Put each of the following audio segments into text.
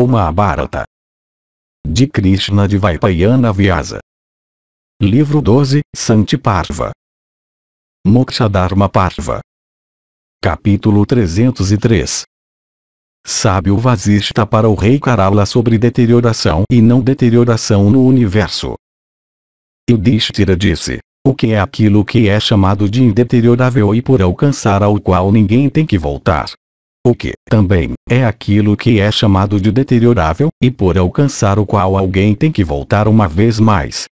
O Mahabharata. De Krishna de Vaipayana Vyasa. Livro 12, Santiparva Moksha Dharma Parva. Capítulo 303 Sábio Vasista para o rei Karala sobre deterioração e não deterioração no universo. Yudhishthira disse, o que é aquilo que é chamado de indeteriorável e por alcançar ao qual ninguém tem que voltar? o que também é aquilo que é chamado de deteriorável, e por alcançar o qual alguém tem que voltar uma vez mais.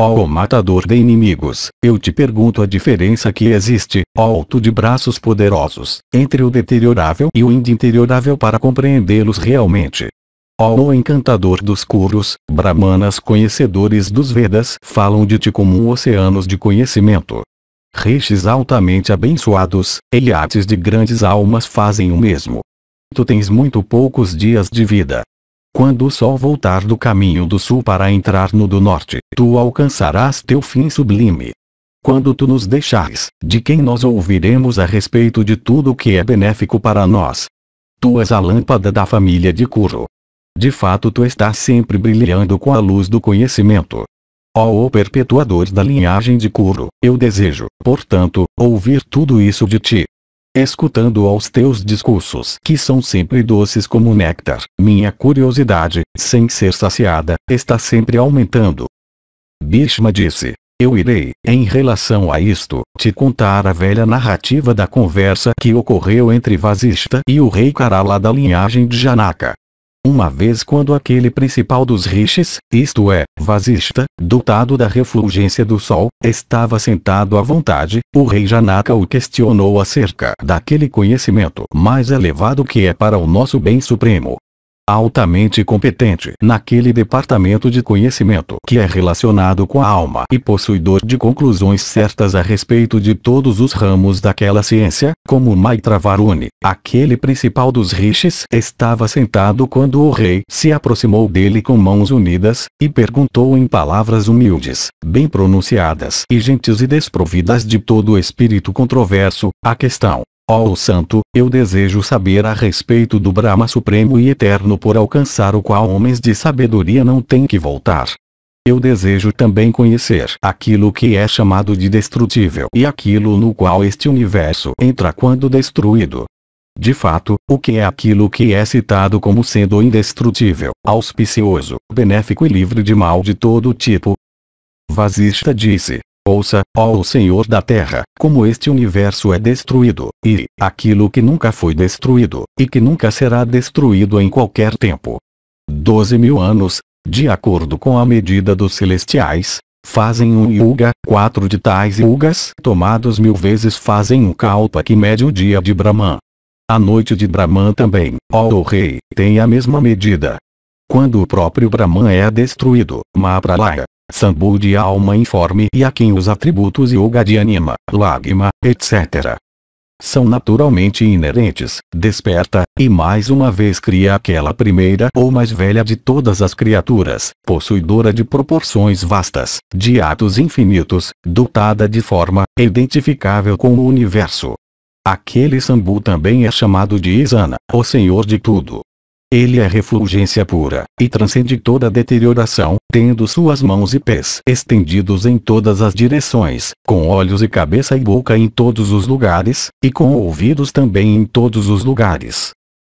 Ó oh, matador de inimigos, eu te pergunto a diferença que existe, ó oh, alto de braços poderosos, entre o deteriorável e o indeteriorável para compreendê-los realmente. Ó oh, encantador dos curos, brahmanas conhecedores dos Vedas falam de ti como oceanos de conhecimento. Reixes altamente abençoados, eliates de grandes almas fazem o mesmo. Tu tens muito poucos dias de vida. Quando o sol voltar do caminho do sul para entrar no do norte, tu alcançarás teu fim sublime. Quando tu nos deixares, de quem nós ouviremos a respeito de tudo o que é benéfico para nós? Tu és a lâmpada da família de Curo. De fato tu estás sempre brilhando com a luz do conhecimento. Ó oh, perpetuador da linhagem de Kuro, eu desejo, portanto, ouvir tudo isso de ti. Escutando aos teus discursos, que são sempre doces como néctar, minha curiosidade, sem ser saciada, está sempre aumentando. Bhishma disse, eu irei, em relação a isto, te contar a velha narrativa da conversa que ocorreu entre Vasista e o rei Karala da linhagem de Janaka. Uma vez quando aquele principal dos rishis, isto é, vasista, dotado da refulgência do sol, estava sentado à vontade, o rei Janaka o questionou acerca daquele conhecimento mais elevado que é para o nosso bem supremo altamente competente naquele departamento de conhecimento que é relacionado com a alma e possuidor de conclusões certas a respeito de todos os ramos daquela ciência, como Maitra Varuni, aquele principal dos rishis, estava sentado quando o rei se aproximou dele com mãos unidas, e perguntou em palavras humildes, bem pronunciadas e gentis e desprovidas de todo espírito controverso, a questão, Ó oh, santo, eu desejo saber a respeito do Brahma Supremo e Eterno por alcançar o qual homens de sabedoria não têm que voltar. Eu desejo também conhecer aquilo que é chamado de destrutível e aquilo no qual este universo entra quando destruído. De fato, o que é aquilo que é citado como sendo indestrutível, auspicioso, benéfico e livre de mal de todo tipo? Vasista disse, Ouça, ó o Senhor da Terra, como este universo é destruído, e, aquilo que nunca foi destruído, e que nunca será destruído em qualquer tempo. Doze mil anos, de acordo com a medida dos celestiais, fazem um yuga, quatro de tais yugas tomados mil vezes fazem um kalpa que mede o dia de Brahman. A noite de Brahman também, ó o rei, tem a mesma medida. Quando o próprio Brahman é destruído, Mapralaya, Sambu de alma informe e a quem os atributos yoga de anima, lágrima, etc. São naturalmente inerentes, desperta, e mais uma vez cria aquela primeira ou mais velha de todas as criaturas, possuidora de proporções vastas, de atos infinitos, dotada de forma, identificável com o universo. Aquele Sambu também é chamado de Isana, o senhor de tudo, ele é refulgência pura, e transcende toda deterioração, tendo suas mãos e pés estendidos em todas as direções, com olhos e cabeça e boca em todos os lugares, e com ouvidos também em todos os lugares.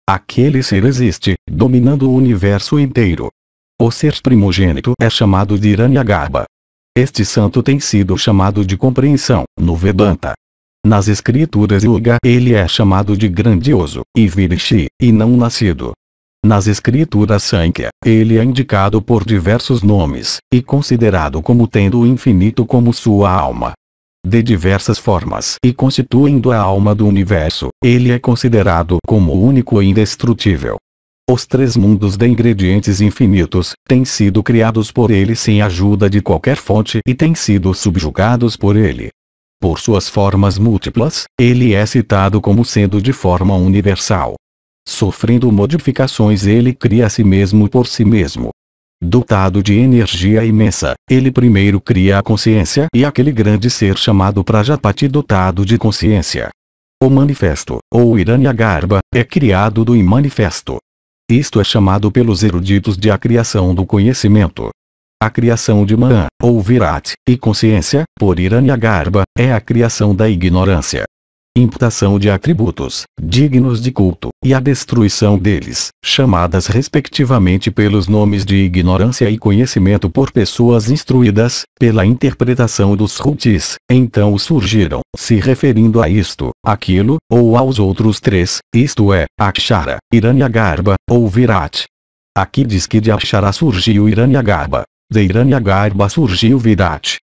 Aquele ser existe, dominando o universo inteiro. O ser primogênito é chamado de Hiranyagarbha. Este santo tem sido chamado de compreensão, no Vedanta, nas escrituras Yuga ele é chamado de grandioso, e Virishi, e não nascido, nas escrituras Sankhya, ele é indicado por diversos nomes, e considerado como tendo o infinito como sua alma. De diversas formas e constituindo a alma do universo, ele é considerado como único e indestrutível. Os três mundos de ingredientes infinitos têm sido criados por ele sem ajuda de qualquer fonte e têm sido subjugados por ele. Por suas formas múltiplas, ele é citado como sendo de forma universal, Sofrendo modificações ele cria a si mesmo por si mesmo. Dotado de energia imensa, ele primeiro cria a consciência e aquele grande ser chamado Prajapati dotado de consciência. O manifesto, ou Iranyagarbha, é criado do imanifesto. Isto é chamado pelos eruditos de a criação do conhecimento. A criação de Man, ou Virat, e consciência, por Iranyagarbha, é a criação da ignorância imputação de atributos, dignos de culto, e a destruição deles, chamadas respectivamente pelos nomes de ignorância e conhecimento por pessoas instruídas, pela interpretação dos rutis, então surgiram, se referindo a isto, aquilo, ou aos outros três, isto é, Akshara, Iranyagarbha, ou Virat. Aqui diz que de Akshara surgiu Iranyagarbha. de Iranyagarbha surgiu Virat,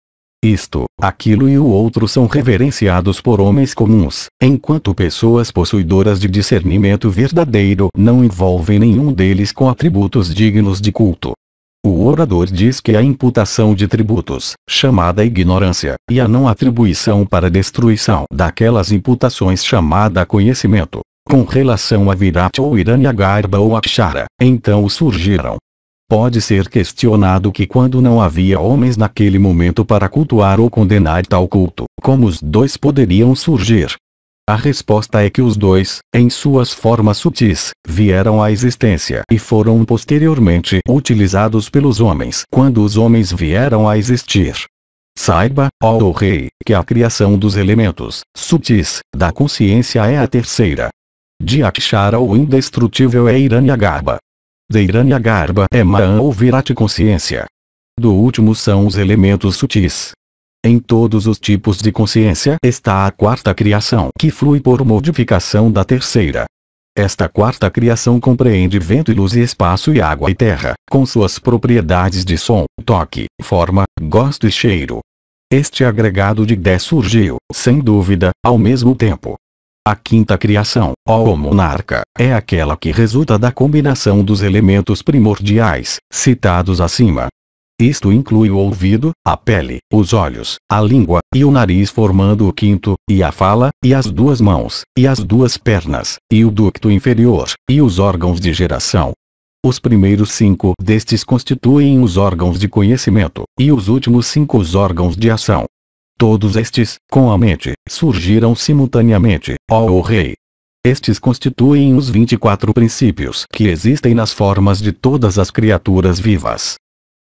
isto, aquilo e o outro são reverenciados por homens comuns, enquanto pessoas possuidoras de discernimento verdadeiro não envolvem nenhum deles com atributos dignos de culto. O orador diz que a imputação de tributos, chamada ignorância, e a não atribuição para destruição daquelas imputações chamada conhecimento, com relação a Virat ou Iranyagarbha ou Akshara, então surgiram, Pode ser questionado que quando não havia homens naquele momento para cultuar ou condenar tal culto, como os dois poderiam surgir? A resposta é que os dois, em suas formas sutis, vieram à existência e foram posteriormente utilizados pelos homens quando os homens vieram a existir. Saiba, ó rei, que a criação dos elementos sutis da consciência é a terceira. Dhyakshara o indestrutível é Hiranyagarbha, Dheirani Agarba é Maan ou Virat consciência. Do último são os elementos sutis. Em todos os tipos de consciência está a quarta criação que flui por modificação da terceira. Esta quarta criação compreende vento e luz e espaço e água e terra, com suas propriedades de som, toque, forma, gosto e cheiro. Este agregado de 10 surgiu, sem dúvida, ao mesmo tempo, a quinta criação, ó monarca, é aquela que resulta da combinação dos elementos primordiais, citados acima. Isto inclui o ouvido, a pele, os olhos, a língua, e o nariz formando o quinto, e a fala, e as duas mãos, e as duas pernas, e o ducto inferior, e os órgãos de geração. Os primeiros cinco destes constituem os órgãos de conhecimento, e os últimos cinco os órgãos de ação, Todos estes, com a mente, surgiram simultaneamente, ó rei. Estes constituem os 24 princípios que existem nas formas de todas as criaturas vivas.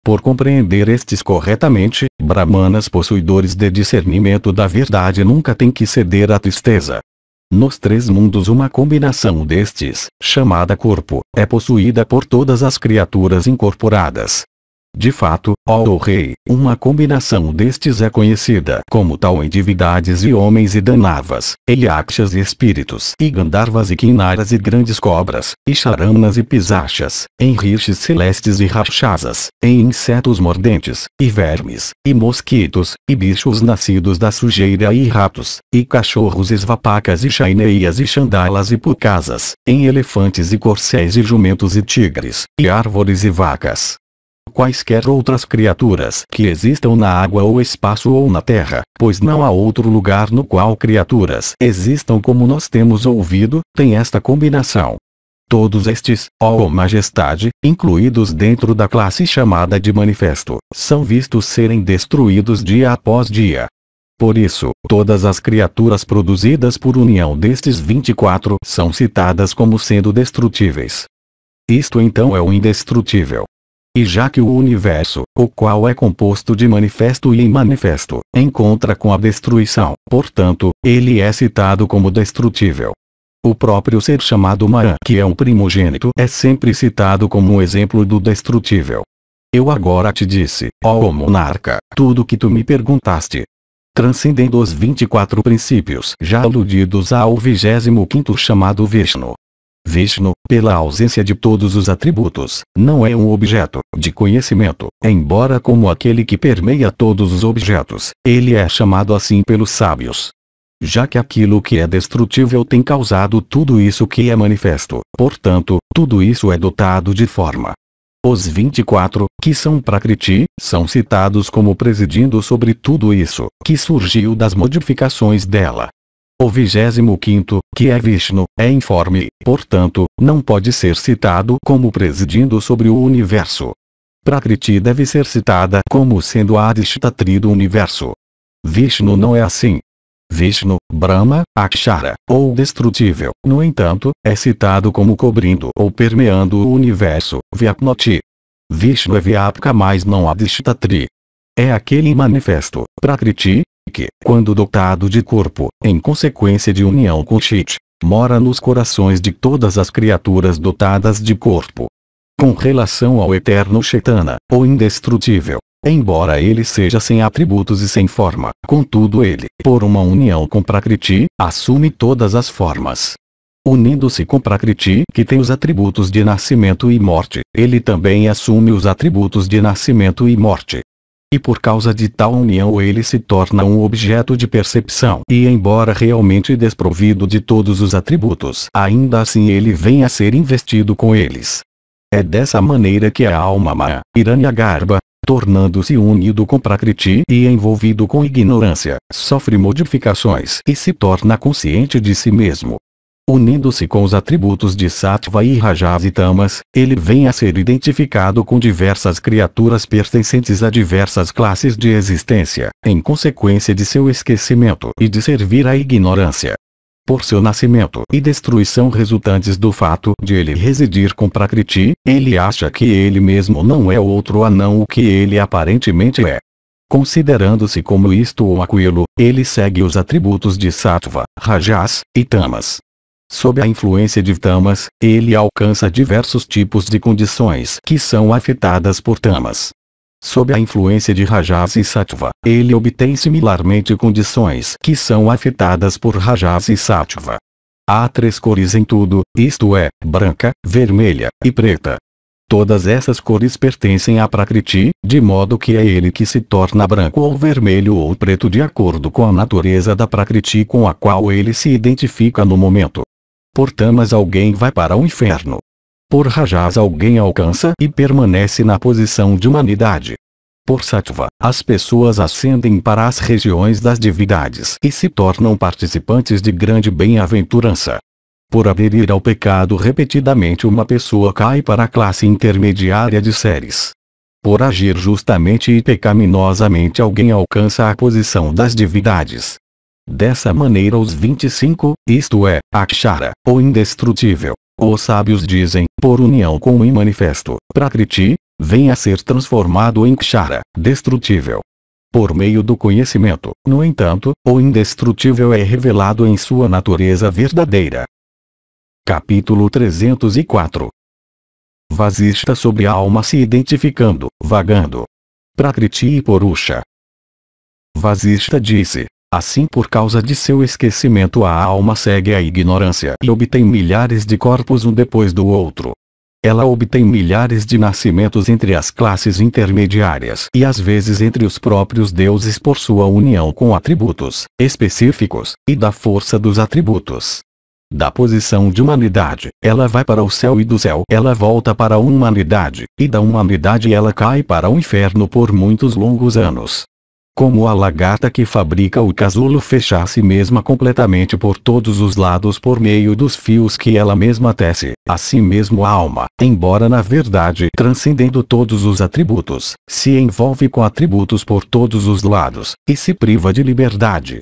Por compreender estes corretamente, brahmanas possuidores de discernimento da verdade nunca têm que ceder à tristeza. Nos três mundos uma combinação destes, chamada corpo, é possuída por todas as criaturas incorporadas. De fato, ó rei, uma combinação destes é conhecida como tal em divindades e homens e danavas, e yakshas e espíritos, e gandarvas e quinaras e grandes cobras, e charanas e pisachas, em rixes celestes e rachasas, em insetos mordentes, e vermes, e mosquitos, e bichos nascidos da sujeira e ratos, e cachorros esvapacas e chaineias e chandalas e pucasas, em elefantes e corcéis e jumentos e tigres, e árvores e vacas, quaisquer outras criaturas que existam na água ou espaço ou na terra, pois não há outro lugar no qual criaturas existam como nós temos ouvido, tem esta combinação. Todos estes, ó oh majestade, incluídos dentro da classe chamada de manifesto, são vistos serem destruídos dia após dia. Por isso, todas as criaturas produzidas por união destes 24 são citadas como sendo destrutíveis. Isto então é o indestrutível, e já que o universo, o qual é composto de manifesto e imanifesto, encontra com a destruição, portanto, ele é citado como destrutível. O próprio ser chamado Mara, que é um primogênito, é sempre citado como um exemplo do destrutível. Eu agora te disse, ó oh monarca, tudo que tu me perguntaste. Transcendendo os 24 princípios já aludidos ao 25 chamado Vishnu, Vishnu, pela ausência de todos os atributos, não é um objeto de conhecimento, embora como aquele que permeia todos os objetos, ele é chamado assim pelos sábios. Já que aquilo que é destrutível tem causado tudo isso que é manifesto, portanto, tudo isso é dotado de forma. Os 24, que são Prakriti, são citados como presidindo sobre tudo isso, que surgiu das modificações dela. O vigésimo quinto, que é Vishnu, é informe, portanto, não pode ser citado como presidindo sobre o universo. Prakriti deve ser citada como sendo a Adhistatri do universo. Vishnu não é assim. Vishnu, Brahma, Akshara, ou destrutível, no entanto, é citado como cobrindo ou permeando o universo, Vyapnoti. Vishnu é Vyapka mas não Adhistatri. É aquele manifesto, Prakriti, que, quando dotado de corpo, em consequência de união com Chit, mora nos corações de todas as criaturas dotadas de corpo. Com relação ao eterno Chetana, o indestrutível, Embora ele seja sem atributos e sem forma, contudo ele, por uma união com Prakriti, assume todas as formas. Unindo-se com Prakriti, que tem os atributos de nascimento e morte, ele também assume os atributos de nascimento e morte e por causa de tal união ele se torna um objeto de percepção. E embora realmente desprovido de todos os atributos, ainda assim ele vem a ser investido com eles. É dessa maneira que a alma má, Garba, tornando-se unido com Prakriti e envolvido com ignorância, sofre modificações e se torna consciente de si mesmo, Unindo-se com os atributos de Sattva e Rajas e Tamas, ele vem a ser identificado com diversas criaturas pertencentes a diversas classes de existência, em consequência de seu esquecimento e de servir à ignorância. Por seu nascimento e destruição resultantes do fato de ele residir com Prakriti, ele acha que ele mesmo não é outro anão o que ele aparentemente é. Considerando-se como isto ou aquilo, ele segue os atributos de Sattva, Rajas e Tamas, Sob a influência de tamas, ele alcança diversos tipos de condições que são afetadas por tamas. Sob a influência de rajas e sattva, ele obtém similarmente condições que são afetadas por rajas e sattva. Há três cores em tudo, isto é, branca, vermelha e preta. Todas essas cores pertencem a Prakriti, de modo que é ele que se torna branco ou vermelho ou preto de acordo com a natureza da Prakriti com a qual ele se identifica no momento. Por tamas alguém vai para o inferno. Por rajas alguém alcança e permanece na posição de humanidade. Por sattva, as pessoas ascendem para as regiões das divindades e se tornam participantes de grande bem-aventurança. Por aderir ao pecado repetidamente uma pessoa cai para a classe intermediária de seres. Por agir justamente e pecaminosamente alguém alcança a posição das divindades. Dessa maneira os 25, isto é, Akshara, ou indestrutível, os sábios dizem, por união com o imanifesto, Prakriti, vem a ser transformado em Kshara, destrutível. Por meio do conhecimento, no entanto, o indestrutível é revelado em sua natureza verdadeira. Capítulo 304 Vasista sobre a alma se identificando, vagando. Prakriti e Purusha. Vasista disse, Assim por causa de seu esquecimento a alma segue a ignorância e obtém milhares de corpos um depois do outro. Ela obtém milhares de nascimentos entre as classes intermediárias e às vezes entre os próprios deuses por sua união com atributos específicos, e da força dos atributos. Da posição de humanidade, ela vai para o céu e do céu ela volta para a humanidade, e da humanidade ela cai para o inferno por muitos longos anos como a lagarta que fabrica o casulo fechar si mesma completamente por todos os lados por meio dos fios que ela mesma tece, assim mesmo a alma, embora na verdade transcendendo todos os atributos, se envolve com atributos por todos os lados, e se priva de liberdade.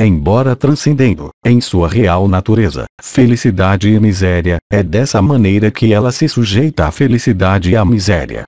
Embora transcendendo, em sua real natureza, felicidade e miséria, é dessa maneira que ela se sujeita à felicidade e à miséria,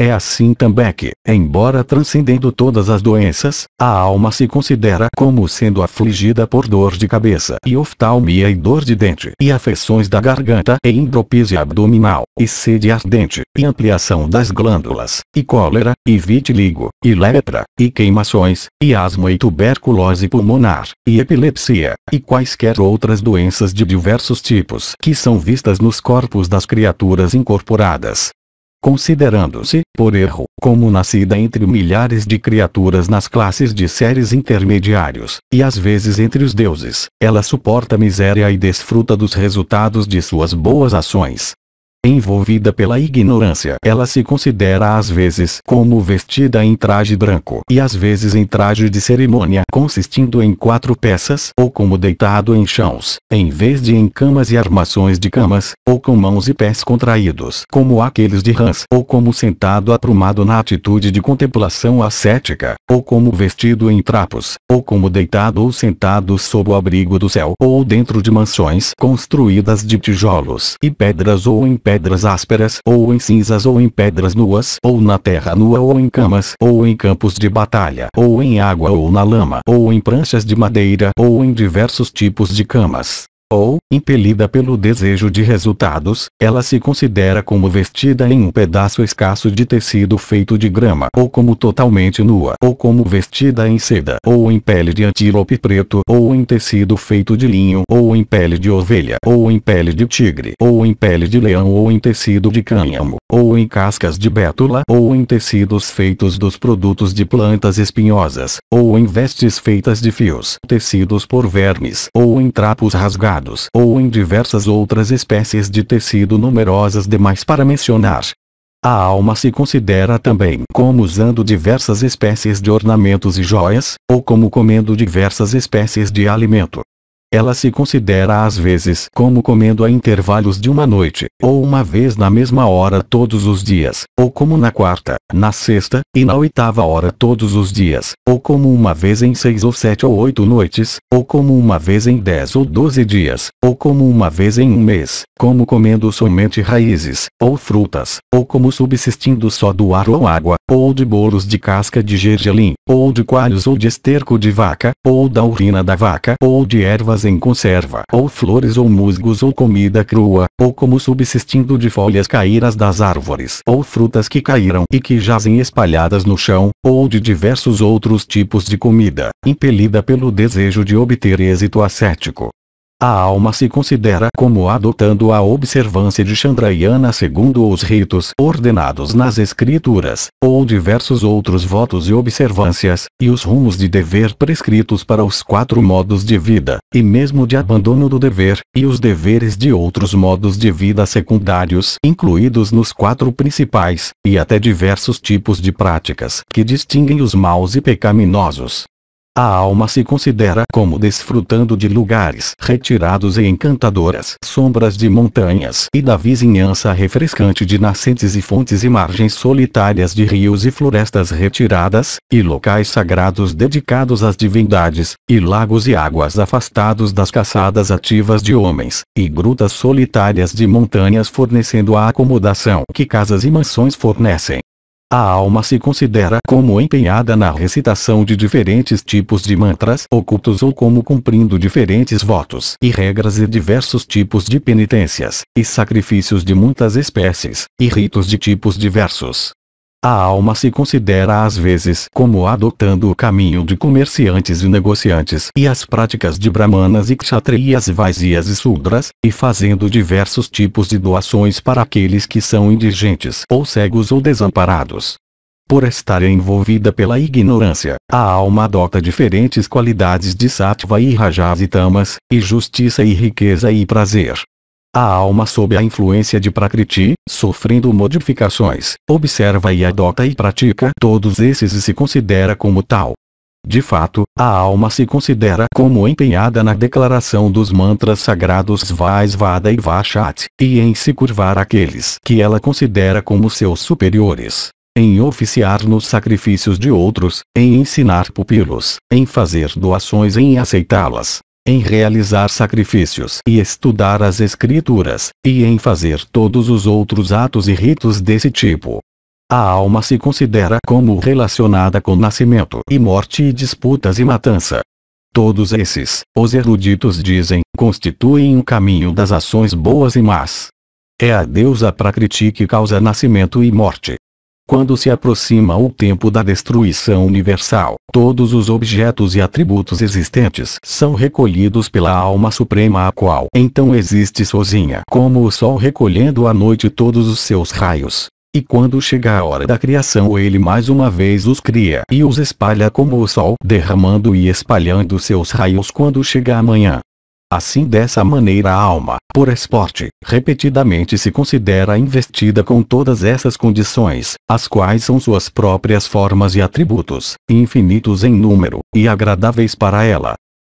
é assim também que, embora transcendendo todas as doenças, a alma se considera como sendo afligida por dor de cabeça e oftalmia e dor de dente e afecções da garganta e endropisia abdominal, e sede ardente, e ampliação das glândulas, e cólera, e vitiligo, e lepra, e queimações, e asmo e tuberculose pulmonar, e epilepsia, e quaisquer outras doenças de diversos tipos que são vistas nos corpos das criaturas incorporadas, considerando-se, por erro, como nascida entre milhares de criaturas nas classes de seres intermediários, e às vezes entre os deuses, ela suporta miséria e desfruta dos resultados de suas boas ações envolvida pela ignorância. Ela se considera às vezes como vestida em traje branco e às vezes em traje de cerimônia, consistindo em quatro peças, ou como deitado em chãos, em vez de em camas e armações de camas, ou com mãos e pés contraídos, como aqueles de rãs, ou como sentado aprumado na atitude de contemplação ascética, ou como vestido em trapos, ou como deitado ou sentado sob o abrigo do céu, ou dentro de mansões construídas de tijolos e pedras ou em pedras pedras ásperas ou em cinzas ou em pedras nuas ou na terra nua ou em camas ou em campos de batalha ou em água ou na lama ou em pranchas de madeira ou em diversos tipos de camas ou, impelida pelo desejo de resultados, ela se considera como vestida em um pedaço escasso de tecido feito de grama ou como totalmente nua ou como vestida em seda ou em pele de antílope preto ou em tecido feito de linho ou em pele de ovelha ou em pele de tigre ou em pele de leão ou em tecido de cânhamo ou em cascas de bétula ou em tecidos feitos dos produtos de plantas espinhosas, ou em vestes feitas de fios tecidos por vermes ou em trapos rasgados ou em diversas outras espécies de tecido numerosas demais para mencionar. A alma se considera também como usando diversas espécies de ornamentos e joias, ou como comendo diversas espécies de alimento. Ela se considera às vezes como comendo a intervalos de uma noite, ou uma vez na mesma hora todos os dias, ou como na quarta, na sexta, e na oitava hora todos os dias, ou como uma vez em seis ou sete ou oito noites, ou como uma vez em dez ou doze dias, ou como uma vez em um mês, como comendo somente raízes, ou frutas, ou como subsistindo só do ar ou água, ou de bolos de casca de gergelim, ou de coalhos ou de esterco de vaca, ou da urina da vaca, ou de ervas em conserva, ou flores ou musgos ou comida crua, ou como subsistindo de folhas caídas das árvores, ou frutas que caíram e que jazem espalhadas no chão, ou de diversos outros tipos de comida, impelida pelo desejo de obter êxito ascético, a alma se considera como adotando a observância de Chandrayana segundo os ritos ordenados nas escrituras, ou diversos outros votos e observâncias, e os rumos de dever prescritos para os quatro modos de vida, e mesmo de abandono do dever, e os deveres de outros modos de vida secundários incluídos nos quatro principais, e até diversos tipos de práticas que distinguem os maus e pecaminosos a alma se considera como desfrutando de lugares retirados e encantadoras sombras de montanhas e da vizinhança refrescante de nascentes e fontes e margens solitárias de rios e florestas retiradas, e locais sagrados dedicados às divindades, e lagos e águas afastados das caçadas ativas de homens, e grutas solitárias de montanhas fornecendo a acomodação que casas e mansões fornecem. A alma se considera como empenhada na recitação de diferentes tipos de mantras ocultos ou como cumprindo diferentes votos e regras e diversos tipos de penitências, e sacrifícios de muitas espécies, e ritos de tipos diversos. A alma se considera às vezes como adotando o caminho de comerciantes e negociantes e as práticas de brahmanas e kshatriyas vazias e sudras, e fazendo diversos tipos de doações para aqueles que são indigentes ou cegos ou desamparados. Por estar envolvida pela ignorância, a alma adota diferentes qualidades de sattva e rajas e tamas, e justiça e riqueza e prazer, a alma sob a influência de Prakriti, sofrendo modificações, observa e adota e pratica todos esses e se considera como tal. De fato, a alma se considera como empenhada na declaração dos mantras sagrados Vaisvada e Vachat, e em se curvar aqueles que ela considera como seus superiores em oficiar nos sacrifícios de outros, em ensinar pupilos, em fazer doações e em aceitá-las, em realizar sacrifícios e estudar as escrituras, e em fazer todos os outros atos e ritos desse tipo. A alma se considera como relacionada com nascimento e morte e disputas e matança. Todos esses, os eruditos dizem, constituem um caminho das ações boas e más. É a deusa Prakriti que causa nascimento e morte, quando se aproxima o tempo da destruição universal, todos os objetos e atributos existentes são recolhidos pela alma suprema a qual então existe sozinha como o sol recolhendo à noite todos os seus raios. E quando chega a hora da criação ele mais uma vez os cria e os espalha como o sol derramando e espalhando seus raios quando chega a manhã. Assim dessa maneira a alma, por esporte, repetidamente se considera investida com todas essas condições, as quais são suas próprias formas e atributos, infinitos em número, e agradáveis para ela,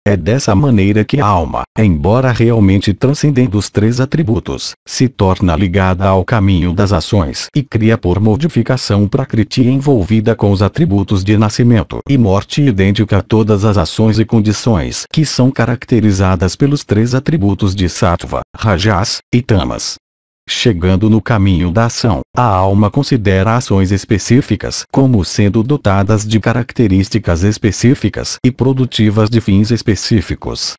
é dessa maneira que a alma, embora realmente transcendendo os três atributos, se torna ligada ao caminho das ações e cria por modificação prakriti envolvida com os atributos de nascimento e morte idêntica a todas as ações e condições que são caracterizadas pelos três atributos de sattva, rajas e tamas. Chegando no caminho da ação, a alma considera ações específicas como sendo dotadas de características específicas e produtivas de fins específicos.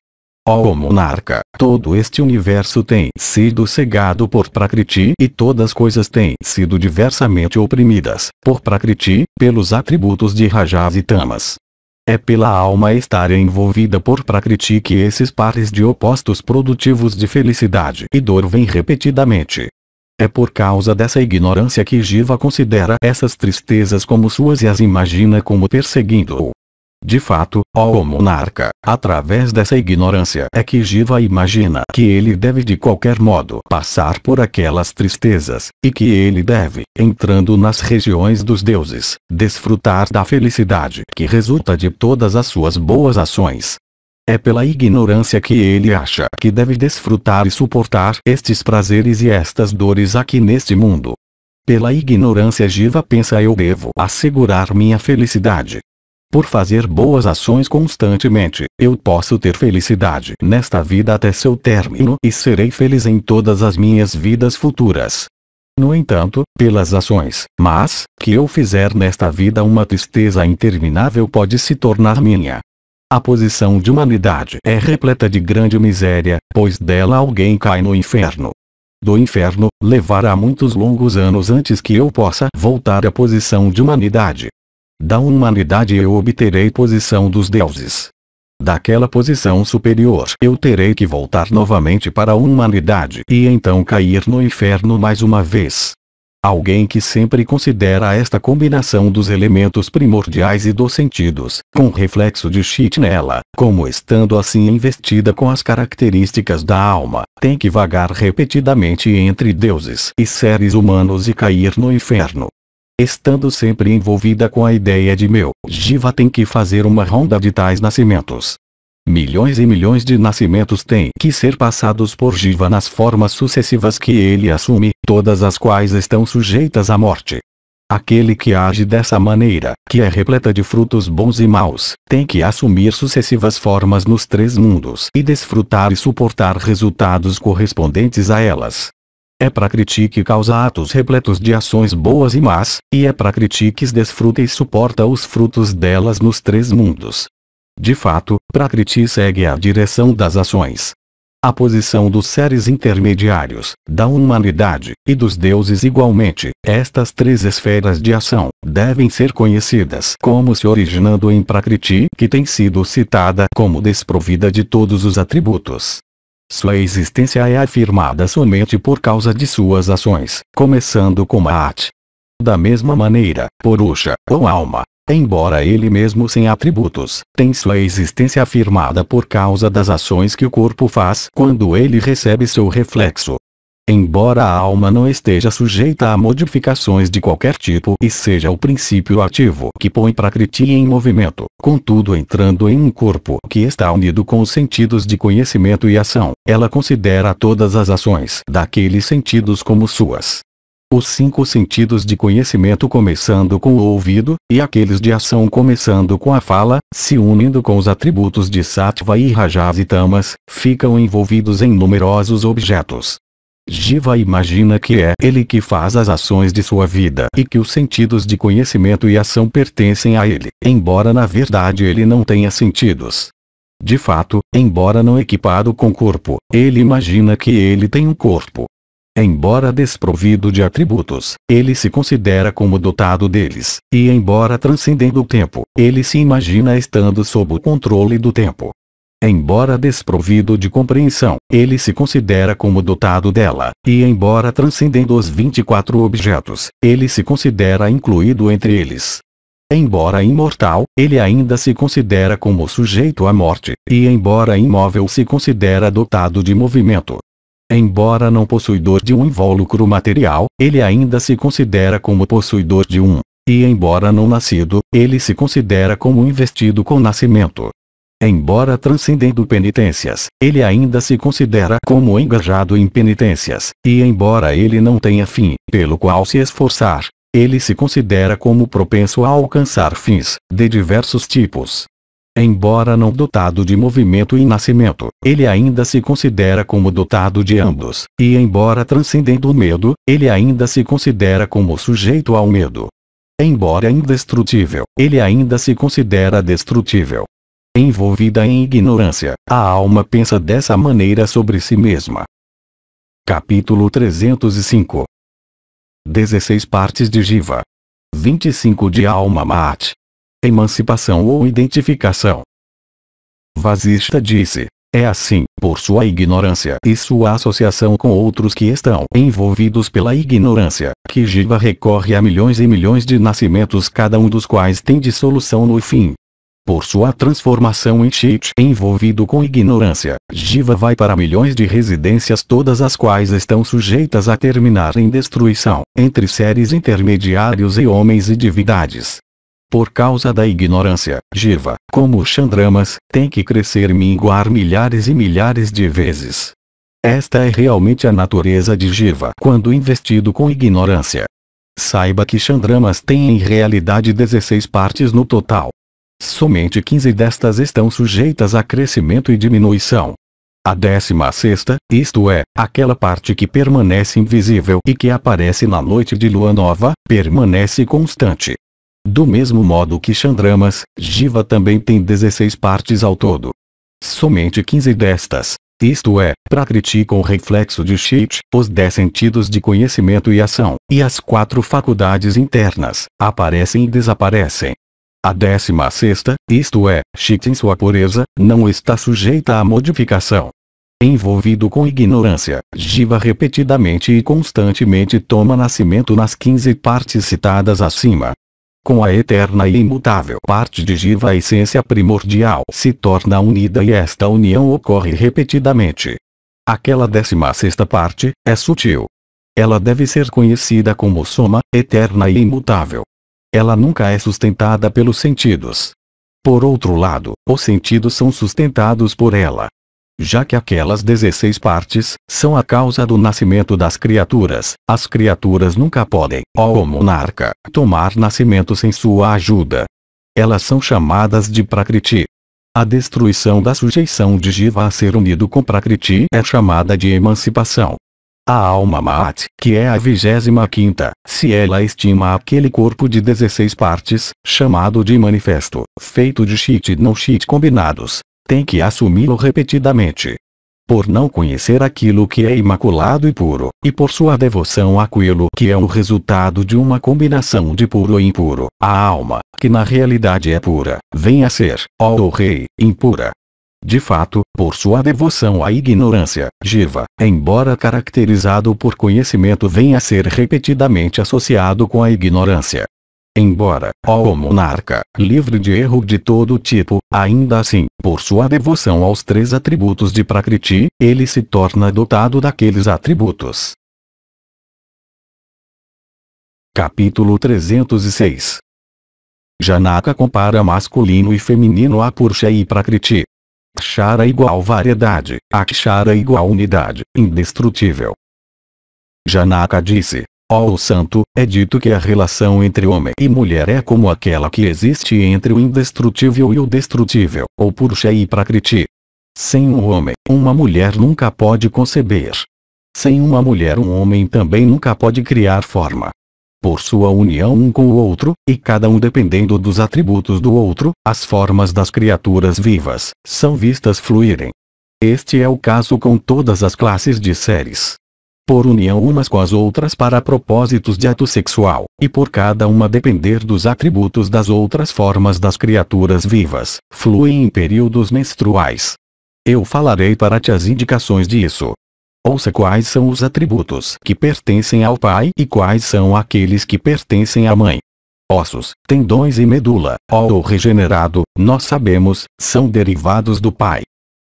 Ó monarca, todo este universo tem sido cegado por Prakriti e todas as coisas têm sido diversamente oprimidas por Prakriti, pelos atributos de Rajas e Tamas. É pela alma estar envolvida por Prakriti que esses pares de opostos produtivos de felicidade e dor vêm repetidamente. É por causa dessa ignorância que Jiva considera essas tristezas como suas e as imagina como perseguindo-o. De fato, ó monarca, através dessa ignorância é que Jiva imagina que ele deve de qualquer modo passar por aquelas tristezas, e que ele deve, entrando nas regiões dos deuses, desfrutar da felicidade que resulta de todas as suas boas ações. É pela ignorância que ele acha que deve desfrutar e suportar estes prazeres e estas dores aqui neste mundo. Pela ignorância Jiva pensa eu devo assegurar minha felicidade, por fazer boas ações constantemente, eu posso ter felicidade nesta vida até seu término e serei feliz em todas as minhas vidas futuras. No entanto, pelas ações, mas, que eu fizer nesta vida uma tristeza interminável pode se tornar minha. A posição de humanidade é repleta de grande miséria, pois dela alguém cai no inferno. Do inferno, levará muitos longos anos antes que eu possa voltar à posição de humanidade. Da humanidade eu obterei posição dos deuses. Daquela posição superior eu terei que voltar novamente para a humanidade e então cair no inferno mais uma vez. Alguém que sempre considera esta combinação dos elementos primordiais e dos sentidos, com reflexo de Chit nela, como estando assim investida com as características da alma, tem que vagar repetidamente entre deuses e seres humanos e cair no inferno, estando sempre envolvida com a ideia de meu, Jiva tem que fazer uma ronda de tais nascimentos. Milhões e milhões de nascimentos têm que ser passados por Jiva nas formas sucessivas que ele assume, todas as quais estão sujeitas à morte. Aquele que age dessa maneira, que é repleta de frutos bons e maus, tem que assumir sucessivas formas nos três mundos e desfrutar e suportar resultados correspondentes a elas é para critique causa atos repletos de ações boas e más, e é para critiques desfruta e suporta os frutos delas nos três mundos. De fato, Prakriti segue a direção das ações. A posição dos seres intermediários, da humanidade, e dos deuses igualmente, estas três esferas de ação, devem ser conhecidas como se originando em Prakriti, que tem sido citada como desprovida de todos os atributos. Sua existência é afirmada somente por causa de suas ações, começando com a arte. Da mesma maneira, Purusha, ou alma, embora ele mesmo sem atributos, tem sua existência afirmada por causa das ações que o corpo faz quando ele recebe seu reflexo, Embora a alma não esteja sujeita a modificações de qualquer tipo e seja o princípio ativo que põe Prakriti em movimento, contudo entrando em um corpo que está unido com os sentidos de conhecimento e ação, ela considera todas as ações daqueles sentidos como suas. Os cinco sentidos de conhecimento começando com o ouvido, e aqueles de ação começando com a fala, se unindo com os atributos de Sattva e Rajas e Tamas, ficam envolvidos em numerosos objetos, Jiva imagina que é ele que faz as ações de sua vida e que os sentidos de conhecimento e ação pertencem a ele, embora na verdade ele não tenha sentidos. De fato, embora não equipado com corpo, ele imagina que ele tem um corpo. Embora desprovido de atributos, ele se considera como dotado deles, e embora transcendendo o tempo, ele se imagina estando sob o controle do tempo. Embora desprovido de compreensão, ele se considera como dotado dela, e embora transcendendo os 24 objetos, ele se considera incluído entre eles. Embora imortal, ele ainda se considera como sujeito à morte, e embora imóvel se considera dotado de movimento. Embora não possuidor de um invólucro material, ele ainda se considera como possuidor de um. E embora não nascido, ele se considera como investido com nascimento. Embora transcendendo penitências, ele ainda se considera como engajado em penitências, e embora ele não tenha fim, pelo qual se esforçar, ele se considera como propenso a alcançar fins, de diversos tipos. Embora não dotado de movimento e nascimento, ele ainda se considera como dotado de ambos, e embora transcendendo o medo, ele ainda se considera como sujeito ao medo. Embora indestrutível, ele ainda se considera destrutível envolvida em ignorância, a alma pensa dessa maneira sobre si mesma. Capítulo 305 16 partes de Jiva. 25 de Alma Mate. Emancipação ou identificação. Vasista disse: é assim, por sua ignorância e sua associação com outros que estão envolvidos pela ignorância, que Jiva recorre a milhões e milhões de nascimentos, cada um dos quais tem dissolução no fim por sua transformação em cheat envolvido com ignorância, Jiva vai para milhões de residências todas as quais estão sujeitas a terminar em destruição, entre seres intermediários e homens e divindades. Por causa da ignorância, Jiva, como Chandramas, tem que crescer e minguar milhares e milhares de vezes. Esta é realmente a natureza de Jiva quando investido com ignorância. Saiba que Chandramas tem em realidade 16 partes no total, Somente 15 destas estão sujeitas a crescimento e diminuição. A décima sexta, isto é, aquela parte que permanece invisível e que aparece na noite de lua nova, permanece constante. Do mesmo modo que Chandramas, Jiva também tem 16 partes ao todo. Somente 15 destas, isto é, Prakriti com reflexo de Chit, os 10 sentidos de conhecimento e ação, e as quatro faculdades internas, aparecem e desaparecem. A décima sexta, isto é, Chit em sua pureza, não está sujeita a modificação. Envolvido com ignorância, Jiva repetidamente e constantemente toma nascimento nas 15 partes citadas acima. Com a eterna e imutável parte de Jiva a essência primordial se torna unida e esta união ocorre repetidamente. Aquela décima sexta parte, é sutil. Ela deve ser conhecida como soma, eterna e imutável, ela nunca é sustentada pelos sentidos. Por outro lado, os sentidos são sustentados por ela. Já que aquelas 16 partes são a causa do nascimento das criaturas, as criaturas nunca podem, ó monarca, tomar nascimento sem sua ajuda. Elas são chamadas de Prakriti. A destruição da sujeição de Jiva a ser unido com Prakriti é chamada de emancipação. A alma mate, que é a vigésima quinta, se ela estima aquele corpo de 16 partes, chamado de manifesto, feito de shit e não shit combinados, tem que assumi-lo repetidamente. Por não conhecer aquilo que é imaculado e puro, e por sua devoção àquilo que é o resultado de uma combinação de puro e impuro, a alma, que na realidade é pura, vem a ser, ó oh, rei, impura. De fato, por sua devoção à ignorância, Jiva, embora caracterizado por conhecimento vem a ser repetidamente associado com a ignorância. Embora, ó monarca, livre de erro de todo tipo, ainda assim, por sua devoção aos três atributos de Prakriti, ele se torna dotado daqueles atributos. Capítulo 306 Janaka compara masculino e feminino a Purusha e Prakriti. Kshara igual variedade, Akshara igual unidade, indestrutível. Janaka disse, ó oh, santo, é dito que a relação entre homem e mulher é como aquela que existe entre o indestrutível e o destrutível, ou Purusha e Prakriti. Sem um homem, uma mulher nunca pode conceber. Sem uma mulher um homem também nunca pode criar forma por sua união um com o outro, e cada um dependendo dos atributos do outro, as formas das criaturas vivas são vistas fluírem. Este é o caso com todas as classes de séries. Por união umas com as outras para propósitos de ato sexual, e por cada uma depender dos atributos das outras formas das criaturas vivas, fluem em períodos menstruais. Eu falarei para te as indicações disso, Ouça quais são os atributos que pertencem ao pai e quais são aqueles que pertencem à mãe. Ossos, tendões e medula, ou regenerado, nós sabemos, são derivados do pai.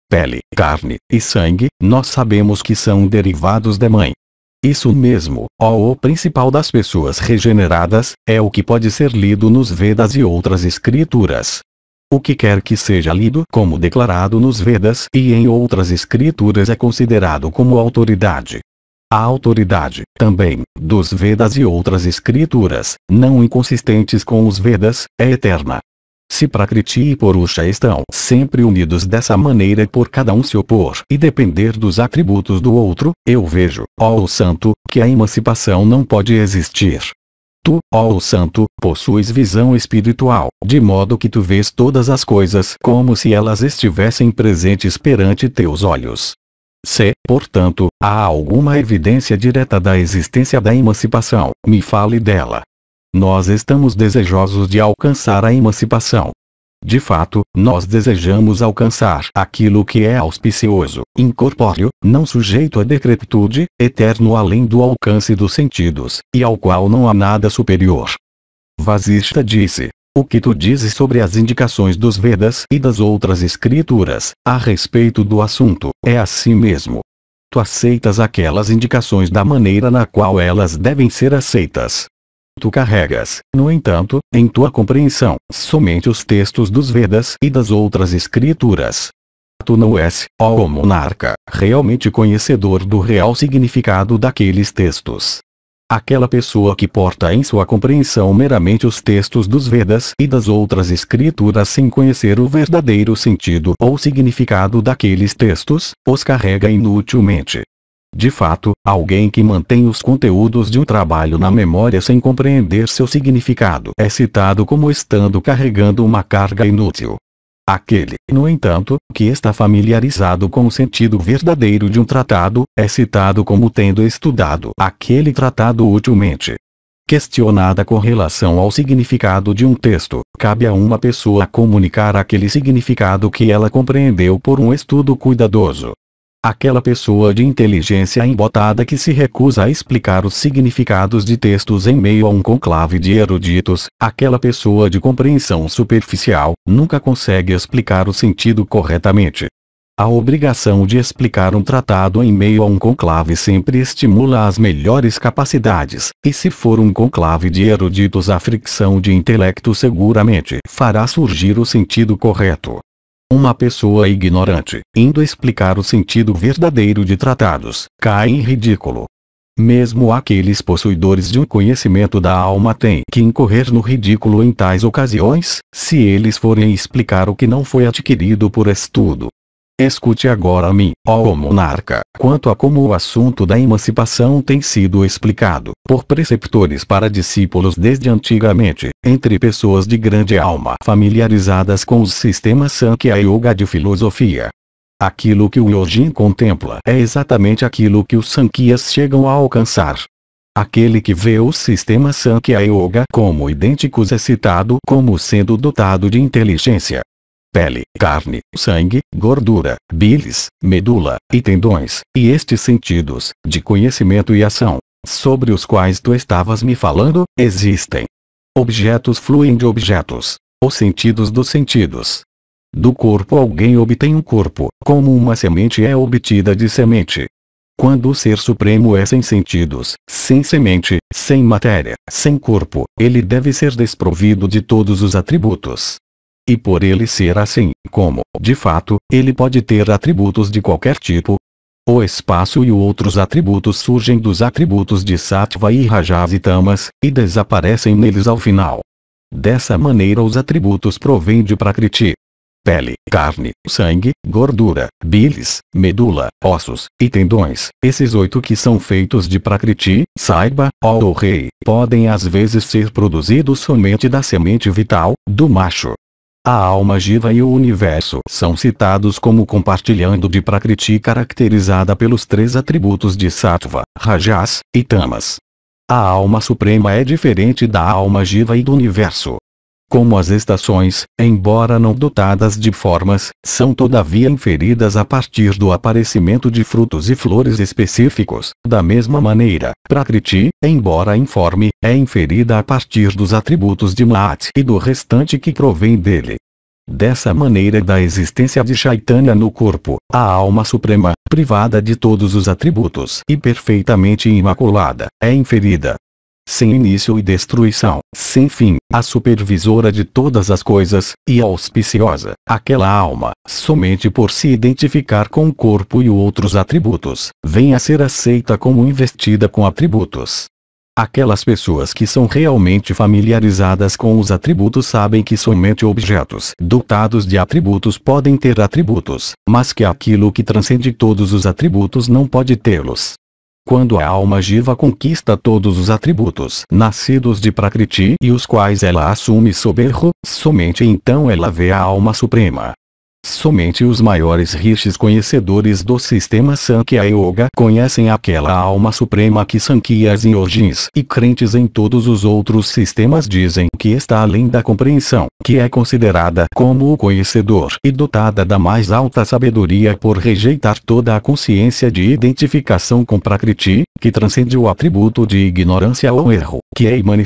Pele, carne e sangue, nós sabemos que são derivados da mãe. Isso mesmo, o principal das pessoas regeneradas, é o que pode ser lido nos Vedas e outras escrituras. O que quer que seja lido como declarado nos Vedas e em outras escrituras é considerado como autoridade. A autoridade, também, dos Vedas e outras escrituras, não inconsistentes com os Vedas, é eterna. Se Prakriti e Purusha estão sempre unidos dessa maneira por cada um se opor e depender dos atributos do outro, eu vejo, ó o santo, que a emancipação não pode existir, Tu, ó o santo, possuis visão espiritual, de modo que tu vês todas as coisas como se elas estivessem presentes perante teus olhos. Se, portanto, há alguma evidência direta da existência da emancipação, me fale dela. Nós estamos desejosos de alcançar a emancipação, de fato, nós desejamos alcançar aquilo que é auspicioso, incorpóreo, não sujeito à decrepitude, eterno além do alcance dos sentidos, e ao qual não há nada superior. Vasista disse. O que tu dizes sobre as indicações dos Vedas e das outras escrituras, a respeito do assunto, é assim mesmo. Tu aceitas aquelas indicações da maneira na qual elas devem ser aceitas, Tu carregas, no entanto, em tua compreensão, somente os textos dos Vedas e das outras escrituras. Tu não és, ó monarca, realmente conhecedor do real significado daqueles textos. Aquela pessoa que porta em sua compreensão meramente os textos dos Vedas e das outras escrituras sem conhecer o verdadeiro sentido ou significado daqueles textos, os carrega inutilmente, de fato, alguém que mantém os conteúdos de um trabalho na memória sem compreender seu significado é citado como estando carregando uma carga inútil. Aquele, no entanto, que está familiarizado com o sentido verdadeiro de um tratado, é citado como tendo estudado aquele tratado utilmente. Questionada com relação ao significado de um texto, cabe a uma pessoa comunicar aquele significado que ela compreendeu por um estudo cuidadoso, aquela pessoa de inteligência embotada que se recusa a explicar os significados de textos em meio a um conclave de eruditos, aquela pessoa de compreensão superficial, nunca consegue explicar o sentido corretamente. A obrigação de explicar um tratado em meio a um conclave sempre estimula as melhores capacidades, e se for um conclave de eruditos a fricção de intelecto seguramente fará surgir o sentido correto. Uma pessoa ignorante, indo explicar o sentido verdadeiro de tratados, cai em ridículo. Mesmo aqueles possuidores de um conhecimento da alma têm que incorrer no ridículo em tais ocasiões, se eles forem explicar o que não foi adquirido por estudo. Escute agora a mim, ó monarca, quanto a como o assunto da emancipação tem sido explicado, por preceptores para discípulos desde antigamente, entre pessoas de grande alma familiarizadas com os sistemas Sankhya Yoga de filosofia. Aquilo que o Yogin contempla é exatamente aquilo que os Sankhyas chegam a alcançar. Aquele que vê o sistema Sankhya Yoga como idênticos é citado como sendo dotado de inteligência, pele, carne, sangue, gordura, bilis, medula, e tendões, e estes sentidos, de conhecimento e ação, sobre os quais tu estavas me falando, existem. Objetos fluem de objetos, os sentidos dos sentidos. Do corpo alguém obtém um corpo, como uma semente é obtida de semente. Quando o Ser Supremo é sem sentidos, sem semente, sem matéria, sem corpo, ele deve ser desprovido de todos os atributos. E por ele ser assim, como, de fato, ele pode ter atributos de qualquer tipo, o espaço e outros atributos surgem dos atributos de Sattva e Rajas e Tamas, e desaparecem neles ao final. Dessa maneira os atributos provêm de Prakriti. Pele, carne, sangue, gordura, bilis, medula, ossos, e tendões, esses oito que são feitos de Prakriti, saiba, ó rei, podem às vezes ser produzidos somente da semente vital, do macho, a alma Jiva e o universo são citados como compartilhando de Prakriti caracterizada pelos três atributos de Sattva, Rajas e Tamas. A alma suprema é diferente da alma Jiva e do universo, como as estações, embora não dotadas de formas, são todavia inferidas a partir do aparecimento de frutos e flores específicos. Da mesma maneira, Prakriti, embora informe, é inferida a partir dos atributos de Maat e do restante que provém dele. Dessa maneira da existência de Chaitanya no corpo, a alma suprema, privada de todos os atributos e perfeitamente imaculada, é inferida, sem início e destruição, sem fim, a supervisora de todas as coisas, e auspiciosa, aquela alma, somente por se identificar com o corpo e outros atributos, vem a ser aceita como investida com atributos. Aquelas pessoas que são realmente familiarizadas com os atributos sabem que somente objetos dotados de atributos podem ter atributos, mas que aquilo que transcende todos os atributos não pode tê-los quando a alma jiva conquista todos os atributos nascidos de Prakriti e os quais ela assume soberro, somente então ela vê a alma suprema, Somente os maiores rishis conhecedores do sistema Sankhya Yoga conhecem aquela alma suprema que Sankhyas e Yogis e crentes em todos os outros sistemas dizem que está além da compreensão, que é considerada como o conhecedor e dotada da mais alta sabedoria por rejeitar toda a consciência de identificação com Prakriti, que transcende o atributo de ignorância ou erro, que é imanifesta,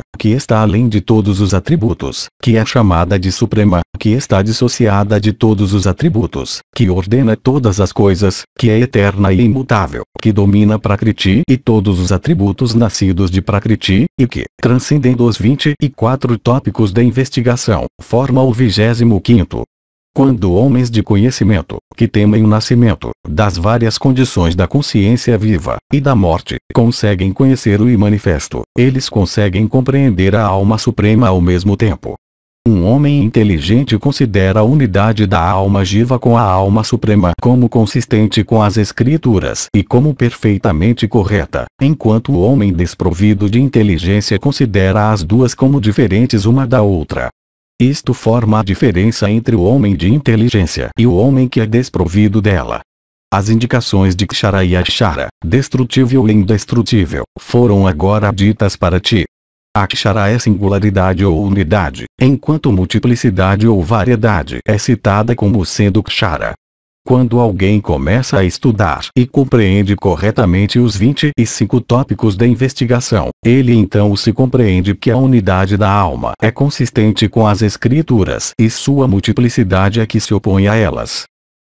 manifesta, que está além de todos os atributos, que é chamada de suprema, que está dissociada de todos os atributos, que ordena todas as coisas, que é eterna e imutável, que domina Prakriti e todos os atributos nascidos de Prakriti, e que, transcendendo os 24 tópicos da investigação, forma o 25 quando homens de conhecimento, que temem o nascimento, das várias condições da consciência viva, e da morte, conseguem conhecer o e manifesto, eles conseguem compreender a alma suprema ao mesmo tempo, um homem inteligente considera a unidade da alma jiva com a alma suprema como consistente com as escrituras e como perfeitamente correta, enquanto o homem desprovido de inteligência considera as duas como diferentes uma da outra. Isto forma a diferença entre o homem de inteligência e o homem que é desprovido dela. As indicações de Kshara e Akshara, destrutível e indestrutível, foram agora ditas para ti. Akshara é singularidade ou unidade, enquanto multiplicidade ou variedade é citada como sendo Kshara. Quando alguém começa a estudar e compreende corretamente os 25 tópicos da investigação, ele então se compreende que a unidade da alma é consistente com as escrituras e sua multiplicidade é que se opõe a elas.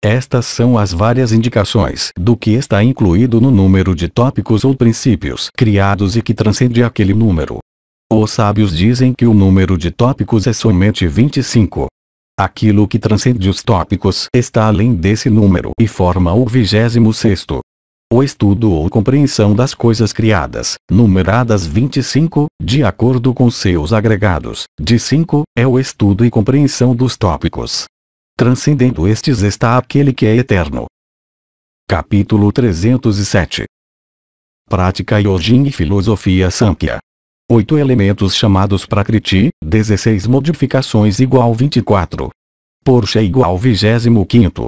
Estas são as várias indicações do que está incluído no número de tópicos ou princípios criados e que transcende aquele número. Os sábios dizem que o número de tópicos é somente 25. Aquilo que transcende os tópicos está além desse número e forma o vigésimo sexto. O estudo ou compreensão das coisas criadas, numeradas 25, de acordo com seus agregados, de 5, é o estudo e compreensão dos tópicos. Transcendendo estes está aquele que é eterno. Capítulo 307 Prática Yogin e Filosofia Samkhya 8 elementos chamados Prakriti, 16 modificações igual 24. Porsche igual 25.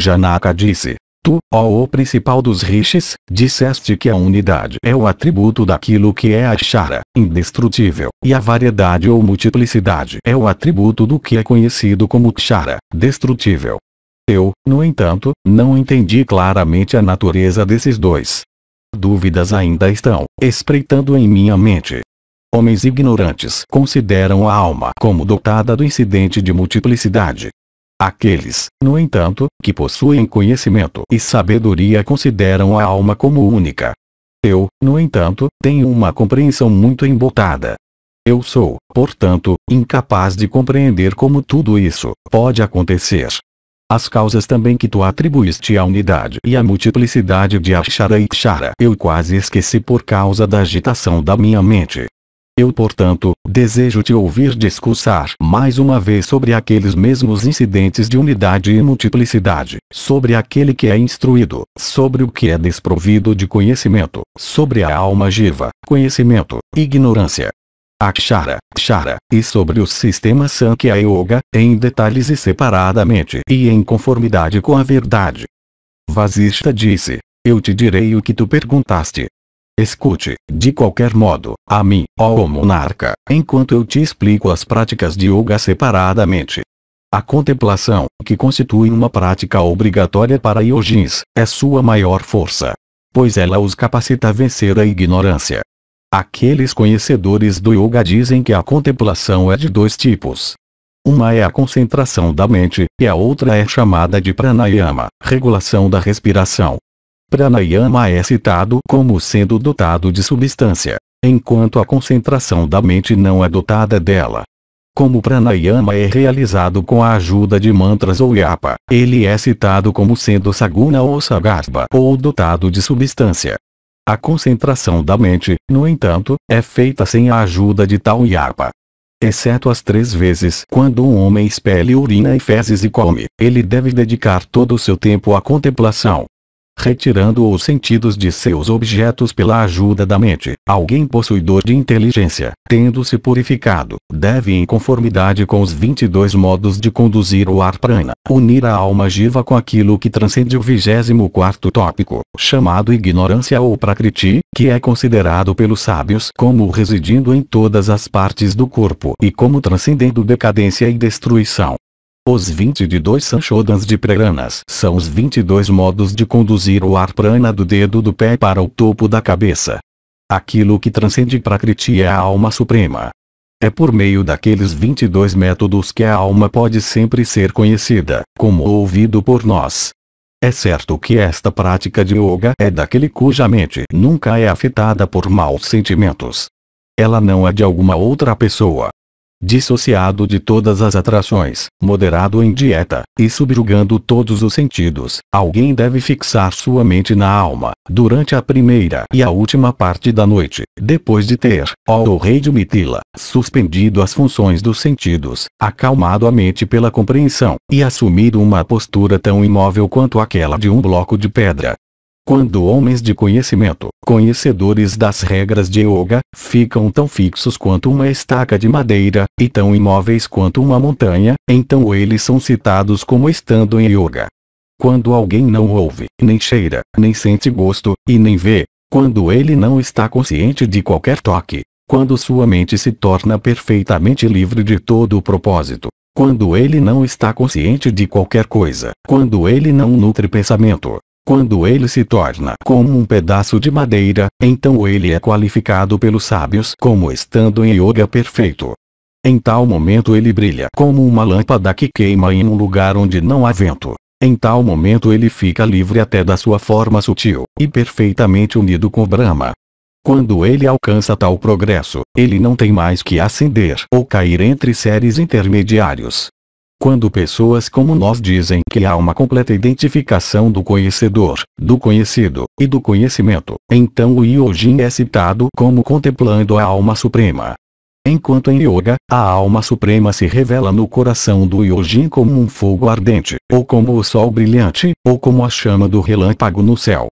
Janaka disse, Tu, ó o principal dos rishis, disseste que a unidade é o atributo daquilo que é achara, indestrutível, e a variedade ou multiplicidade é o atributo do que é conhecido como kshara, destrutível. Eu, no entanto, não entendi claramente a natureza desses dois dúvidas ainda estão espreitando em minha mente. Homens ignorantes consideram a alma como dotada do incidente de multiplicidade. Aqueles, no entanto, que possuem conhecimento e sabedoria consideram a alma como única. Eu, no entanto, tenho uma compreensão muito embotada. Eu sou, portanto, incapaz de compreender como tudo isso pode acontecer. As causas também que tu atribuíste à unidade e à multiplicidade de Akshara e Kshara eu quase esqueci por causa da agitação da minha mente. Eu portanto, desejo te ouvir discursar mais uma vez sobre aqueles mesmos incidentes de unidade e multiplicidade, sobre aquele que é instruído, sobre o que é desprovido de conhecimento, sobre a alma jiva, conhecimento, ignorância, Akshara, Kshara, e sobre o sistema Sankhya Yoga, em detalhes e separadamente e em conformidade com a verdade. Vasista disse, eu te direi o que tu perguntaste. Escute, de qualquer modo, a mim, ó monarca, enquanto eu te explico as práticas de yoga separadamente. A contemplação, que constitui uma prática obrigatória para yogis, é sua maior força. Pois ela os capacita a vencer a ignorância, Aqueles conhecedores do yoga dizem que a contemplação é de dois tipos. Uma é a concentração da mente, e a outra é chamada de pranayama, regulação da respiração. Pranayama é citado como sendo dotado de substância, enquanto a concentração da mente não é dotada dela. Como pranayama é realizado com a ajuda de mantras ou yapa, ele é citado como sendo saguna ou sagasba ou dotado de substância, a concentração da mente, no entanto, é feita sem a ajuda de tal yarpa. Exceto as três vezes quando um homem expele urina e fezes e come, ele deve dedicar todo o seu tempo à contemplação retirando os sentidos de seus objetos pela ajuda da mente. Alguém possuidor de inteligência, tendo-se purificado, deve em conformidade com os 22 modos de conduzir o ar prana, unir a alma jiva com aquilo que transcende o 24 tópico, chamado ignorância ou prakriti, que é considerado pelos sábios como residindo em todas as partes do corpo e como transcendendo decadência e destruição. Os 22 Sanchodans de Praranas são os 22 modos de conduzir o ar prana do dedo do pé para o topo da cabeça. Aquilo que transcende Prakriti é a alma suprema. É por meio daqueles 22 métodos que a alma pode sempre ser conhecida, como ouvido por nós. É certo que esta prática de yoga é daquele cuja mente nunca é afetada por maus sentimentos. Ela não é de alguma outra pessoa, dissociado de todas as atrações, moderado em dieta, e subjugando todos os sentidos. Alguém deve fixar sua mente na alma, durante a primeira e a última parte da noite, depois de ter, ó o rei de Mitila, suspendido as funções dos sentidos, acalmado a mente pela compreensão, e assumido uma postura tão imóvel quanto aquela de um bloco de pedra, quando homens de conhecimento, conhecedores das regras de yoga, ficam tão fixos quanto uma estaca de madeira, e tão imóveis quanto uma montanha, então eles são citados como estando em yoga. Quando alguém não ouve, nem cheira, nem sente gosto, e nem vê, quando ele não está consciente de qualquer toque, quando sua mente se torna perfeitamente livre de todo o propósito, quando ele não está consciente de qualquer coisa, quando ele não nutre pensamento, quando ele se torna como um pedaço de madeira, então ele é qualificado pelos sábios como estando em yoga perfeito. Em tal momento ele brilha como uma lâmpada que queima em um lugar onde não há vento. Em tal momento ele fica livre até da sua forma sutil, e perfeitamente unido com Brahma. Quando ele alcança tal progresso, ele não tem mais que ascender ou cair entre seres intermediários, quando pessoas como nós dizem que há uma completa identificação do conhecedor, do conhecido, e do conhecimento, então o Yojin é citado como contemplando a alma suprema. Enquanto em yoga, a alma suprema se revela no coração do yogin como um fogo ardente, ou como o sol brilhante, ou como a chama do relâmpago no céu,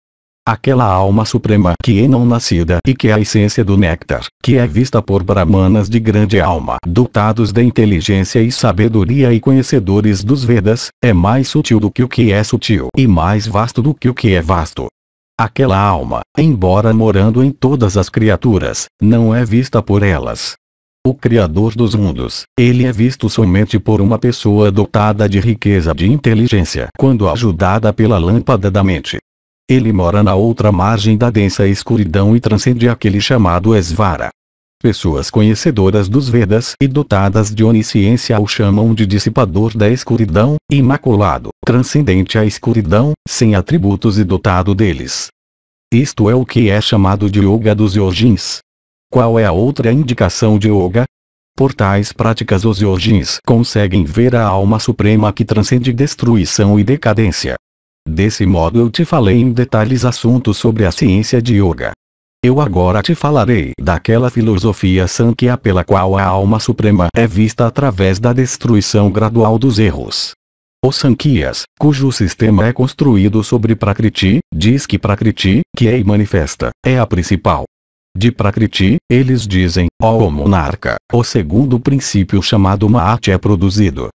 aquela alma suprema que é não nascida e que é a essência do néctar, que é vista por brahmanas de grande alma, dotados de inteligência e sabedoria e conhecedores dos Vedas, é mais sutil do que o que é sutil e mais vasto do que o que é vasto. Aquela alma, embora morando em todas as criaturas, não é vista por elas. O Criador dos mundos, ele é visto somente por uma pessoa dotada de riqueza de inteligência quando ajudada pela lâmpada da mente. Ele mora na outra margem da densa escuridão e transcende aquele chamado Esvara. Pessoas conhecedoras dos Vedas e dotadas de onisciência o chamam de dissipador da escuridão, imaculado, transcendente à escuridão, sem atributos e dotado deles. Isto é o que é chamado de yoga dos yogins. Qual é a outra indicação de yoga? Por tais práticas os yogins conseguem ver a alma suprema que transcende destruição e decadência, Desse modo eu te falei em detalhes assuntos sobre a ciência de yoga. Eu agora te falarei daquela filosofia Sankhya pela qual a alma suprema é vista através da destruição gradual dos erros. Os Sankhyas, cujo sistema é construído sobre Prakriti, diz que Prakriti, que é e manifesta, é a principal. De Prakriti, eles dizem, ó oh monarca, o segundo princípio chamado Maat é produzido.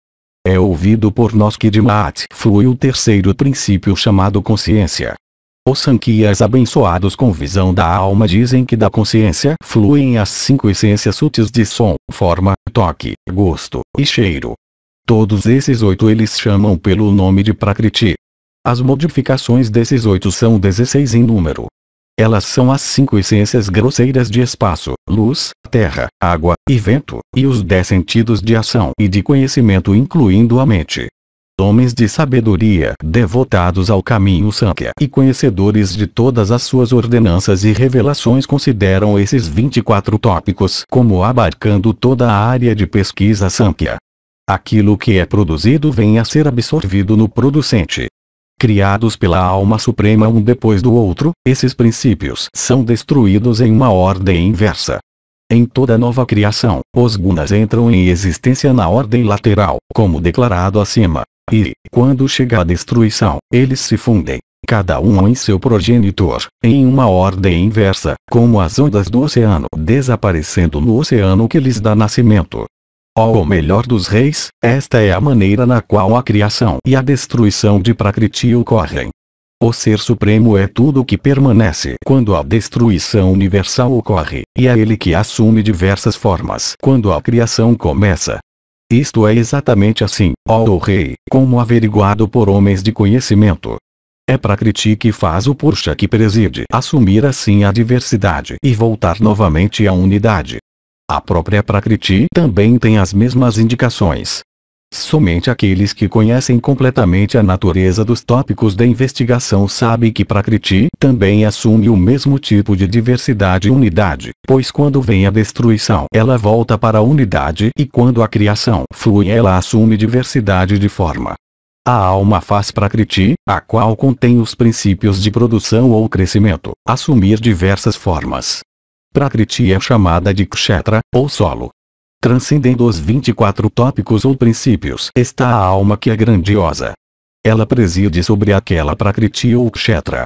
É ouvido por nós que de Maat flui o terceiro princípio chamado consciência. Os Sankhya's abençoados com visão da alma dizem que da consciência fluem as cinco essências sutis de som, forma, toque, gosto e cheiro. Todos esses oito eles chamam pelo nome de Prakriti. As modificações desses oito são 16 em número, elas são as cinco essências grosseiras de espaço, luz, terra, água e vento, e os dez sentidos de ação e de conhecimento incluindo a mente. Homens de sabedoria, devotados ao caminho Sankhya e conhecedores de todas as suas ordenanças e revelações consideram esses 24 tópicos como abarcando toda a área de pesquisa Sankhya. Aquilo que é produzido vem a ser absorvido no producente, criados pela alma suprema um depois do outro, esses princípios são destruídos em uma ordem inversa. Em toda nova criação, os gunas entram em existência na ordem lateral, como declarado acima. E, quando chega a destruição, eles se fundem, cada um em seu progenitor, em uma ordem inversa, como as ondas do oceano desaparecendo no oceano que lhes dá nascimento. Ó oh, o melhor dos reis, esta é a maneira na qual a criação e a destruição de Prakriti ocorrem. O Ser Supremo é tudo o que permanece quando a destruição universal ocorre, e é ele que assume diversas formas quando a criação começa. Isto é exatamente assim, ó o Rei, como averiguado por homens de conhecimento. É Prakriti que faz o Purusha que preside assumir assim a diversidade e voltar novamente à unidade. A própria Prakriti também tem as mesmas indicações. Somente aqueles que conhecem completamente a natureza dos tópicos da investigação sabem que Prakriti também assume o mesmo tipo de diversidade e unidade, pois quando vem a destruição ela volta para a unidade e quando a criação flui ela assume diversidade de forma. A alma faz Prakriti, a qual contém os princípios de produção ou crescimento, assumir diversas formas, Prakriti é chamada de kshetra ou solo. Transcendendo os 24 tópicos ou princípios está a alma que é grandiosa. Ela preside sobre aquela Prakriti ou kshetra.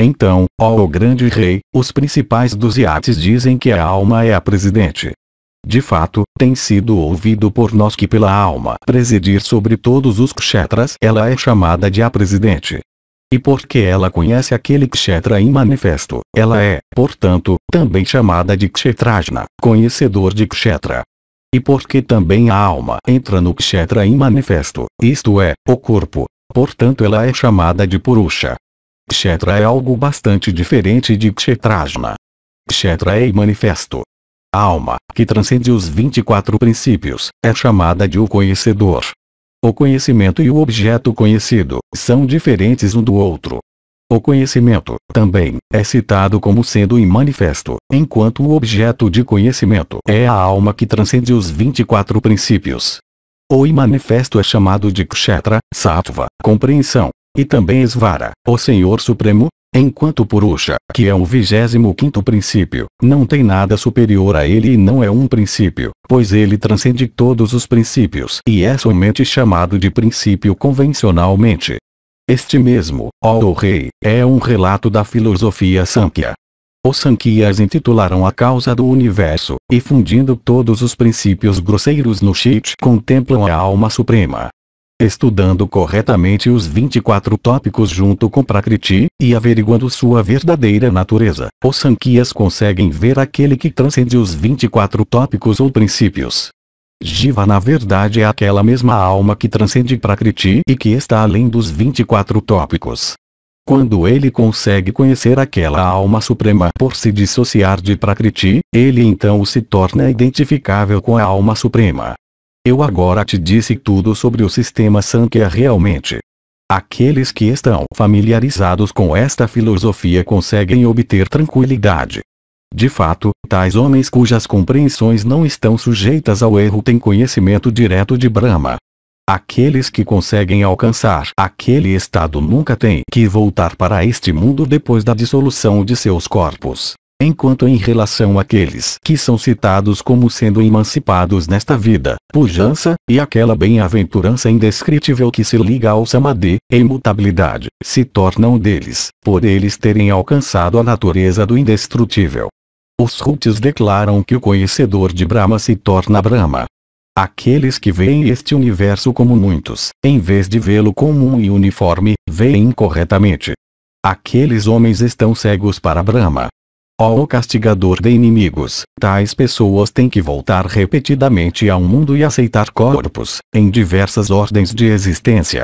Então, ó grande rei, os principais dos iates dizem que a alma é a presidente. De fato, tem sido ouvido por nós que pela alma presidir sobre todos os kshetras ela é chamada de a presidente. E porque ela conhece aquele Kshetra em manifesto, ela é, portanto, também chamada de Kshetrajna, conhecedor de Kshetra. E porque também a alma entra no Kshetra em manifesto, isto é, o corpo, portanto ela é chamada de Purusha. Kshetra é algo bastante diferente de Kshetrajna. Kshetra é manifesto. A alma, que transcende os 24 princípios, é chamada de o conhecedor. O conhecimento e o objeto conhecido são diferentes um do outro. O conhecimento, também, é citado como sendo imanifesto, enquanto o objeto de conhecimento é a alma que transcende os 24 princípios. O imanifesto é chamado de Kshetra, Sattva, compreensão, e também Svara, o Senhor Supremo, Enquanto Purusha, que é o vigésimo quinto princípio, não tem nada superior a ele e não é um princípio, pois ele transcende todos os princípios e é somente chamado de princípio convencionalmente. Este mesmo, ó oh rei, é um relato da filosofia Sankhya. Os Sankhyas intitularam a causa do universo, e fundindo todos os princípios grosseiros no Chit contemplam a alma suprema estudando corretamente os 24 tópicos junto com Prakriti, e averiguando sua verdadeira natureza. Os Sankhya's conseguem ver aquele que transcende os 24 tópicos ou princípios. Jiva na verdade é aquela mesma alma que transcende Prakriti e que está além dos 24 tópicos. Quando ele consegue conhecer aquela alma suprema por se dissociar de Prakriti, ele então se torna identificável com a alma suprema. Eu agora te disse tudo sobre o sistema Sankhya realmente. Aqueles que estão familiarizados com esta filosofia conseguem obter tranquilidade. De fato, tais homens cujas compreensões não estão sujeitas ao erro têm conhecimento direto de Brahma. Aqueles que conseguem alcançar aquele estado nunca têm que voltar para este mundo depois da dissolução de seus corpos enquanto em relação àqueles que são citados como sendo emancipados nesta vida, pujança, e aquela bem-aventurança indescritível que se liga ao samadhi, imutabilidade, se tornam deles, por eles terem alcançado a natureza do indestrutível. Os Rutis declaram que o conhecedor de Brahma se torna Brahma. Aqueles que veem este universo como muitos, em vez de vê-lo comum e uniforme, veem incorretamente. Aqueles homens estão cegos para Brahma, Ó oh, castigador de inimigos, tais pessoas têm que voltar repetidamente ao mundo e aceitar corpos, em diversas ordens de existência.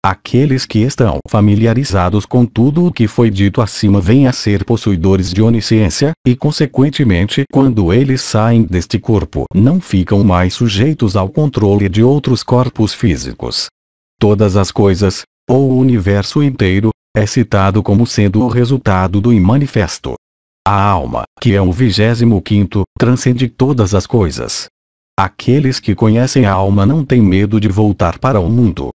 Aqueles que estão familiarizados com tudo o que foi dito acima vêm a ser possuidores de onisciência, e consequentemente quando eles saem deste corpo não ficam mais sujeitos ao controle de outros corpos físicos. Todas as coisas, ou o universo inteiro, é citado como sendo o resultado do imanifesto. A alma, que é o vigésimo quinto, transcende todas as coisas. Aqueles que conhecem a alma não têm medo de voltar para o mundo.